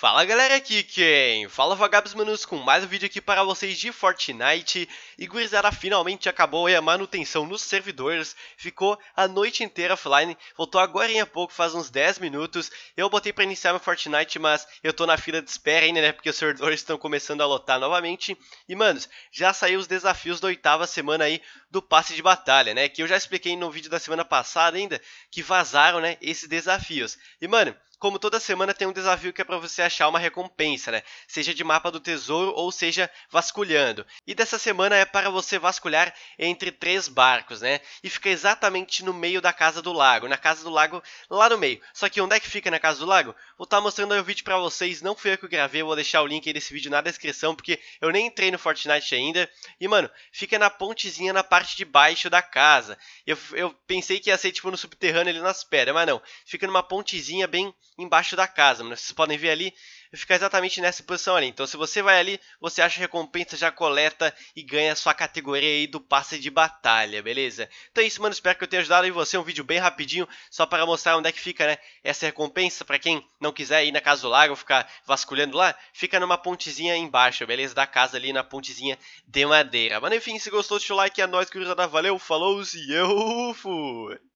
Fala galera, aqui quem? Fala Vagabos Manos com mais um vídeo aqui para vocês de Fortnite E gurizada, finalmente acabou a manutenção nos servidores Ficou a noite inteira offline, voltou agora em pouco, faz uns 10 minutos Eu botei para iniciar meu Fortnite, mas eu tô na fila de espera ainda, né? Porque os servidores estão começando a lotar novamente E manos, já saiu os desafios da oitava semana aí do passe de batalha, né? Que eu já expliquei no vídeo da semana passada ainda Que vazaram, né, esses desafios E mano como toda semana tem um desafio que é para você achar uma recompensa, né? Seja de mapa do tesouro ou seja vasculhando. E dessa semana é para você vasculhar entre três barcos, né? E fica exatamente no meio da casa do lago, na casa do lago lá no meio. Só que onde é que fica na casa do lago? Vou estar tá mostrando aí o vídeo para vocês, não foi eu que gravei, vou deixar o link desse vídeo na descrição porque eu nem entrei no Fortnite ainda. E mano, fica na pontezinha na parte de baixo da casa. Eu, eu pensei que ia ser tipo no subterrâneo ali nas pedras, mas não. Fica numa pontezinha bem embaixo da casa, Vocês podem ver ali, fica exatamente nessa posição ali. Então, se você vai ali, você acha recompensa, já coleta e ganha a sua categoria aí do passe de batalha, beleza? Então é isso, mano. Espero que eu tenha ajudado e você. Um vídeo bem rapidinho, só para mostrar onde é que fica, né? Essa recompensa, para quem não quiser ir na casa do lago, ficar vasculhando lá, fica numa pontezinha embaixo, beleza? Da casa ali, na pontezinha de madeira. Mas enfim, se gostou, deixa o like. É nóis, gurizada. Valeu, falou e eu fui!